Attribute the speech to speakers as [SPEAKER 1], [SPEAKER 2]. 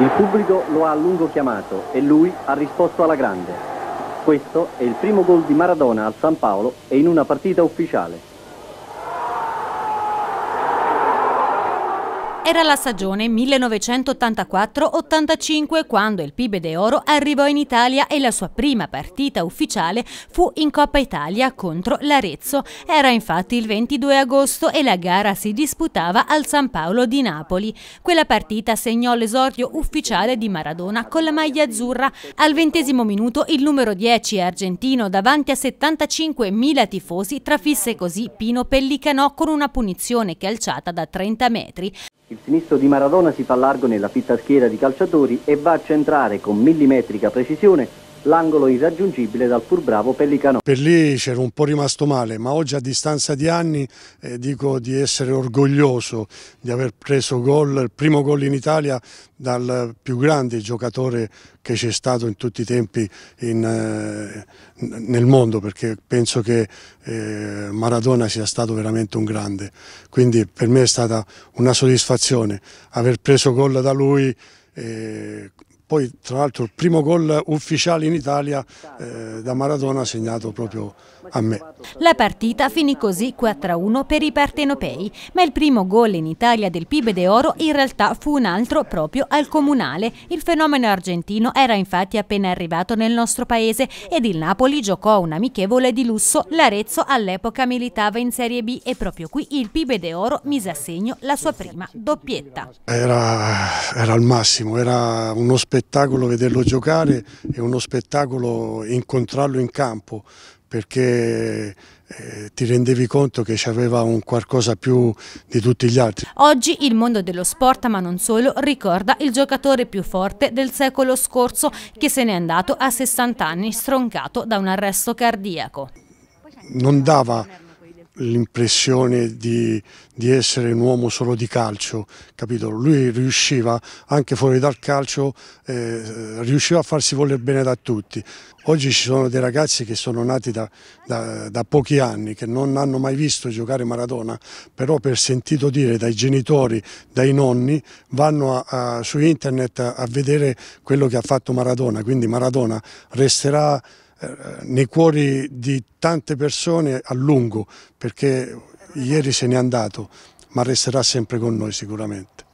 [SPEAKER 1] Il pubblico lo ha a lungo chiamato e lui ha risposto alla grande. Questo è il primo gol di Maradona al San Paolo e in una partita ufficiale.
[SPEAKER 2] Era la stagione 1984-85 quando il Pibe de Oro arrivò in Italia e la sua prima partita ufficiale fu in Coppa Italia contro l'Arezzo. Era infatti il 22 agosto e la gara si disputava al San Paolo di Napoli. Quella partita segnò l'esordio ufficiale di Maradona con la maglia azzurra. Al ventesimo minuto il numero 10 argentino davanti a 75.000 tifosi trafisse così Pino Pellicanò con una punizione calciata da 30 metri.
[SPEAKER 1] Il sinistro di Maradona si fa largo nella fitta schiera di calciatori e va a centrare con millimetrica precisione l'angolo irraggiungibile dal pur bravo Pellicano.
[SPEAKER 3] Per lì c'era un po' rimasto male, ma oggi a distanza di anni eh, dico di essere orgoglioso di aver preso gol, il primo gol in Italia dal più grande giocatore che c'è stato in tutti i tempi in, eh, nel mondo, perché penso che eh, Maradona sia stato veramente un grande. Quindi per me è stata una soddisfazione aver preso gol da lui eh, poi tra l'altro il primo gol ufficiale in Italia eh, da Maradona segnato proprio a me.
[SPEAKER 2] La partita finì così 4-1 per i partenopei, ma il primo gol in Italia del Pibe de Oro in realtà fu un altro proprio al Comunale. Il fenomeno argentino era infatti appena arrivato nel nostro paese ed il Napoli giocò un amichevole di lusso. L'Arezzo all'epoca militava in Serie B e proprio qui il Pibe de Oro mise a segno la sua prima doppietta.
[SPEAKER 3] Era, era al massimo, era uno spettacolo spettacolo vederlo giocare, è uno spettacolo incontrarlo in campo perché eh, ti rendevi conto che c'aveva un qualcosa più di tutti gli altri.
[SPEAKER 2] Oggi il mondo dello sport, ma non solo, ricorda il giocatore più forte del secolo scorso che se n'è andato a 60 anni stroncato da un arresto cardiaco.
[SPEAKER 3] Non dava l'impressione di, di, essere un uomo solo di calcio, capito? Lui riusciva anche fuori dal calcio, eh, riusciva a farsi voler bene da tutti. Oggi ci sono dei ragazzi che sono nati da, da, da, pochi anni, che non hanno mai visto giocare Maradona, però per sentito dire dai genitori, dai nonni, vanno a, a, su internet a, a vedere quello che ha fatto Maradona, quindi Maradona resterà eh, nei cuori di tante persone a lungo, perché ieri se n'è andato, ma resterà sempre con noi sicuramente.